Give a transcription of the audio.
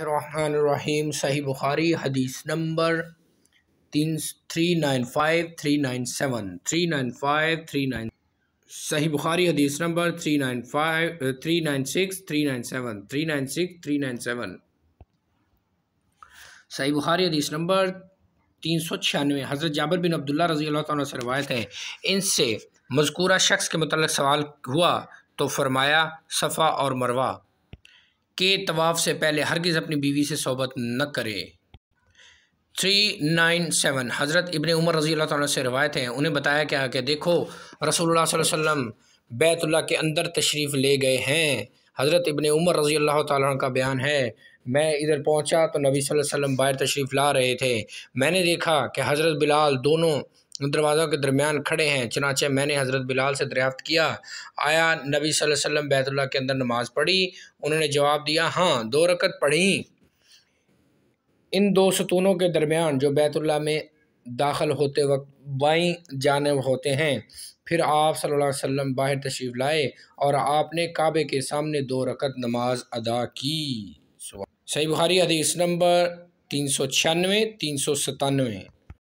रहीम सही बुखारी हदीस नंबर तीन three nine five three nine seven three nine five three nine सही Bukhari हदीस number three nine five three nine six three nine seven three nine six three nine seven सही Bukhari हदीस number तीन सौ छियानवे हज़रत जाबर बिन अब्दुल्ला रजी अल्लाह तला से रवायत है इनसे मजकूरा शख्स के मतलब सवाल हुआ तो फरमाया सफ़ा और मरवा के तवाफ़ से पहले हरगिज़ अपनी बीवी से सोबत न करे थ्री नाइन सेवन हज़रत इबन उमर रज़ी अल्लाह से रवायत हैं उन्हें बताया क्या कि देखो रसोल्ला वसम बैतुल्ला के अंदर तशरीफ़ ले गए हैं हज़रत इबन उमर रज़ी अल्लाह तह का बयान है मैं इधर पहुँचा तो नबी सल्लल्लाहु अलैहि वसल्लम बाहर तशरीफ़ ला रहे थे मैंने देखा कि हज़रत बिलाल दोनों दरवाज़ों के दरमियान खड़े हैं चनाचे मैंने हज़रत बिलाल से दरियाफ़त किया आया नबी सल्लल्लाहु वसल्लम बैतुल्ला के अंदर नमाज़ पढ़ी उन्होंने जवाब दिया हाँ दो रकत पढ़ी इन दो सतूनों के दरमियान जो बैतुल्ला में दाखिल होते वक्त बाई जानब होते हैं फिर आप सल्लल्लाहु अलैहि वसल्लम बाहर तशरीफ़ लाए और आपने काबे के सामने दो रकत नमाज अदा की सही बुखारी हदीस नंबर तीन सौ छियानवे तीन सौ सतानवे